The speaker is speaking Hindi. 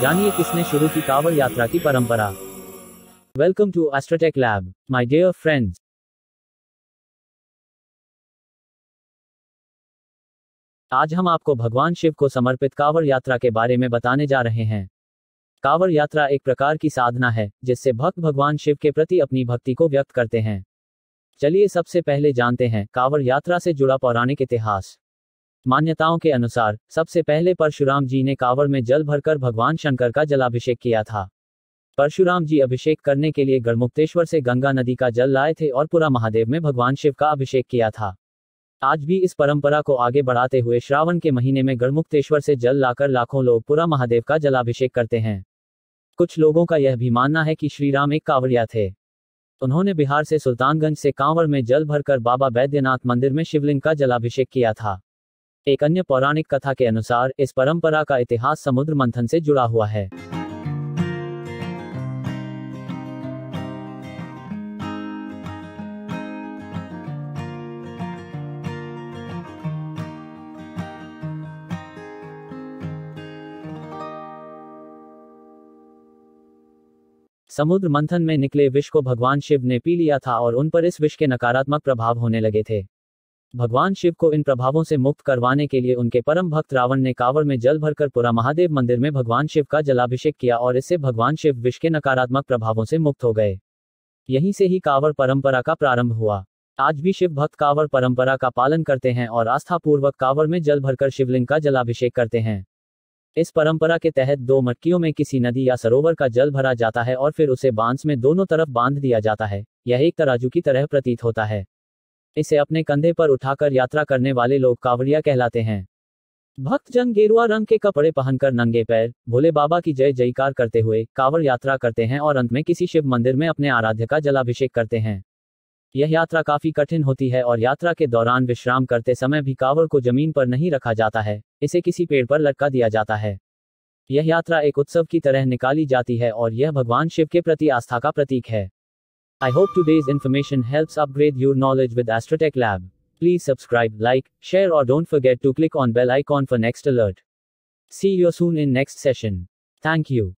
जानिए किसने शुरू की कांवड़ यात्रा की परंपरा welcome to Astrotech lab my dear friends आज हम आपको भगवान शिव को समर्पित कांवड़ यात्रा के बारे में बताने जा रहे हैं कांवड़ यात्रा एक प्रकार की साधना है जिससे भक्त भगवान शिव के प्रति अपनी भक्ति को व्यक्त करते हैं चलिए सबसे पहले जानते हैं कांवड़ यात्रा से जुड़ा पौराणिक इतिहास मान्यताओं के अनुसार सबसे पहले परशुराम जी ने कावड़ में जल भरकर भगवान शंकर का जलाभिषेक किया था परशुराम जी अभिषेक करने के लिए गढ़मुक्तेश्वर से गंगा नदी का जल लाए थे और पूरा महादेव में भगवान शिव का अभिषेक किया था आज भी इस परंपरा को आगे बढ़ाते हुए श्रावण के महीने में गढ़मुक्तेश्वर से जल लाकर लाखों लोग पूरा महादेव का जलाभिषेक करते हैं कुछ लोगों का यह भी मानना है कि श्रीराम एक कांवड़िया थे उन्होंने बिहार से सुल्तानगंज से कांवड़ में जल भरकर बाबा बैद्यनाथ मंदिर में शिवलिंग का जलाभिषेक किया था एक अन्य पौराणिक कथा के अनुसार इस परंपरा का इतिहास समुद्र मंथन से जुड़ा हुआ है समुद्र मंथन में निकले विष को भगवान शिव ने पी लिया था और उन पर इस विष के नकारात्मक प्रभाव होने लगे थे भगवान शिव को इन प्रभावों से मुक्त करवाने के लिए उनके परम भक्त रावण ने कावड़ में जल भरकर पुरा महादेव मंदिर में भगवान शिव का जलाभिषेक किया और इससे भगवान शिव विश्व के नकारात्मक प्रभावों से मुक्त हो गए यहीं से ही कावड़ परंपरा का प्रारंभ हुआ आज भी शिव भक्त कावड़ परंपरा का पालन करते हैं और आस्थापूर्वक कावड़ में जल भरकर शिवलिंग का जलाभिषेक करते हैं इस परंपरा के तहत दो मटकियों में किसी नदी या सरोवर का जल भरा जाता है और फिर उसे बांस में दोनों तरफ बांध दिया जाता है यह एक तराजू की तरह प्रतीत होता है इसे अपने कंधे पर उठाकर यात्रा करने वाले लोग कावड़िया कहलाते हैं भक्तजन गेरुआ रंग के कपड़े पहनकर नंगे पैर भोले बाबा की जय जयकार करते हुए कावड़ यात्रा करते हैं और अंत में किसी शिव मंदिर में अपने आराध्य का जलाभिषेक करते हैं यह यात्रा काफी कठिन होती है और यात्रा के दौरान विश्राम करते समय भी कावड़ को जमीन पर नहीं रखा जाता है इसे किसी पेड़ पर लटका दिया जाता है यह यात्रा एक उत्सव की तरह निकाली जाती है और यह भगवान शिव के प्रति आस्था का प्रतीक है I hope today's information helps upgrade your knowledge with Astrotech Lab. Please subscribe, like, share or don't forget to click on bell icon for next alert. See you soon in next session. Thank you.